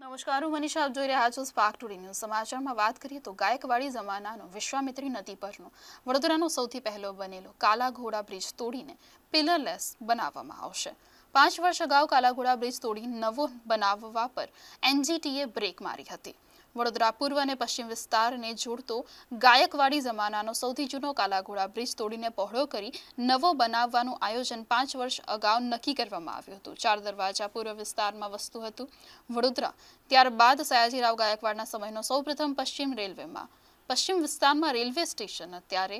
નમસ્કાર હું મનીષા આપ જોઈ રહ્યા છો સ્પાર્ક ટુડે ન્યૂઝ સમાચારમાં વાત કરીએ તો ગાયકવાડી જમાનાનો વિશ્વામિત્રી નદી પરનો વડોદરાનો સૌથી પહેલો બનેલો કાલા ઘોડા બ્રિજ તોડીને પિલરલેસ બનાવવામાં આવશે 5 વર્ષ અગાઉ કલાઘોડા બ્રિજ તોડી નવો બનાવવા પર એનજીટીએ બ્રેક મારી હતી વડોદરા પૂર્વ અને પશ્ચિમ વિસ્તારને જોડતો ગાયકવાડી જમાનાનો સૌથી જૂનો કલાઘોડા બ્રિજ તોડીને પહળો કરી નવો બનાવવાનો આયોજન 5 વર્ષ અગાઉ નક્કી કરવામાં આવ્યો હતો ચાર દરવાજા પૂર્વ વિસ્તારમાં વસ્તુ હતું વડોદરા ત્યાર બાદ સયાજીરાવ ગાયકવાડના સમયનો સૌપ્રથમ પશ્ચિમ રેલવેમાં પશ્ચિમ વિસ્તારમાં રેલવે સ્ટેશન અત્યારે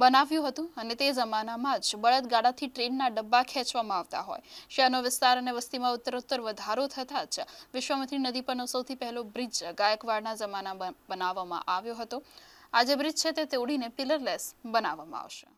બનાવ્યું હતું અને તે જમાનામાં જ બળદગાડાથી ટ્રેનના ડબ્બા ખેંચવામાં આવતા હોય શહેરનો વિસ્તાર અને વસ્તીમાં ઉત્તરોત્તર વધારો થતાં જ વિશ્વામિત્રી નદી પરનો સૌથી પહેલો બ્રિજ ગાયકવાડના જમાના બનાવવામાં આવ્યો હતો આજે બ્રિજ છે તે તોડીને પિલરલેસ બનાવવામાં આવશે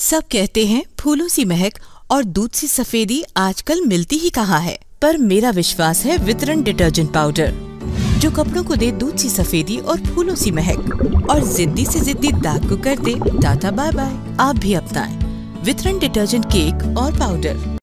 सब कहते हैं फूलों सी महक और दूध सी सफेदी आजकल मिलती ही कहाँ है पर मेरा विश्वास है वितरण डिटर्जेंट पाउडर जो कपड़ों को दे दूध सी सफेदी और फूलों सी महक और जिद्दी से जिद्दी दाग को कर दे टाटा बाय बाय आप भी अपनाएं वितरण डिटर्जेंट केक और पाउडर